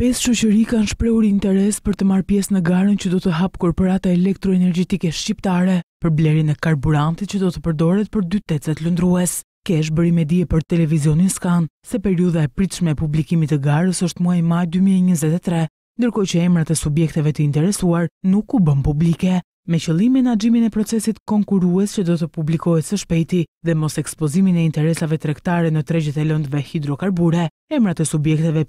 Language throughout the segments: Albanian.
Pesë shoqëri kanë shprehur interes për të marrë pjesë në garën që do të hapë korporata elektroenergjetike shqiptare për blerjen e karburantit që do të përdoret për dy tecet lëndrues. Kesh bëri me dije për televizionin Skan se periudha e pritshme e publikimit të garës është muaji maj 2023, ndërkohë që emrat e subjekteve të interesuar nuk u bën publike. Me qëllimin agjimin e procesit konkurues që do të publikohet së shpejti dhe mos ekspozimin e interesave trektare në tregjit e lëndve hidrokarbure, emrat e subjekteve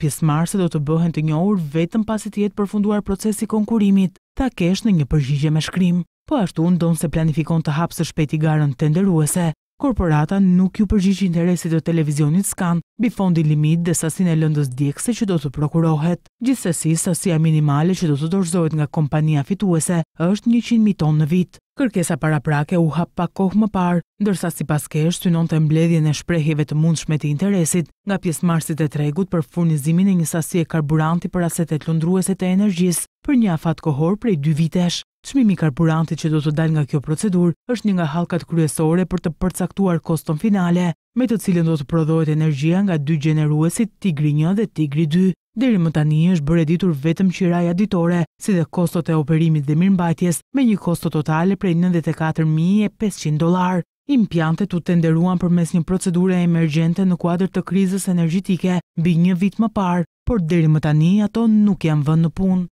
se do të bëhen të njohur vetëm pasit jetë përfunduar procesi konkurimit, ta kesh në një përgjigje me shkrim. Po ashtu ndonë se planifikon të hapë së shpejti garën tenderuese, korporata nuk ju përgjish interesit të televizionit skan, bifondi fondi limit dhe sasin e lëndës djekse që do të prokurohet. Gjithsesi, sasia minimale që do të dorzohet nga kompania fituese është 100.000 tonë në vit. Kërkesa para prake u hap pak kohë më parë, ndërsa si paskesh të nënë të mbledhje në shprejhjeve të mundshme të interesit nga pjesë marsit e tregut për furnizimin e një sasie karburanti për asetet lundruese të energjisë Për një afat kohor prej dy vitesh, qmimi karburantit që do të dal nga kjo procedur është një nga halkat kryesore për të përcaktuar koston finale, me të cilën do të prodhojt energjia nga dy gjeneruesit Tigri 1 dhe Tigri 2. Deri më tani është bërë editur vetëm qiraja ditore, si dhe kostot e operimit dhe mirëmbajtjes, me një kosto totale prej 94.500 dolar. Impjantet u tenderuan për mes një procedure emergjente në kuadrë të krizës energjitike, bi një vit më parë, por deri më tani ato nuk janë vënë në punë.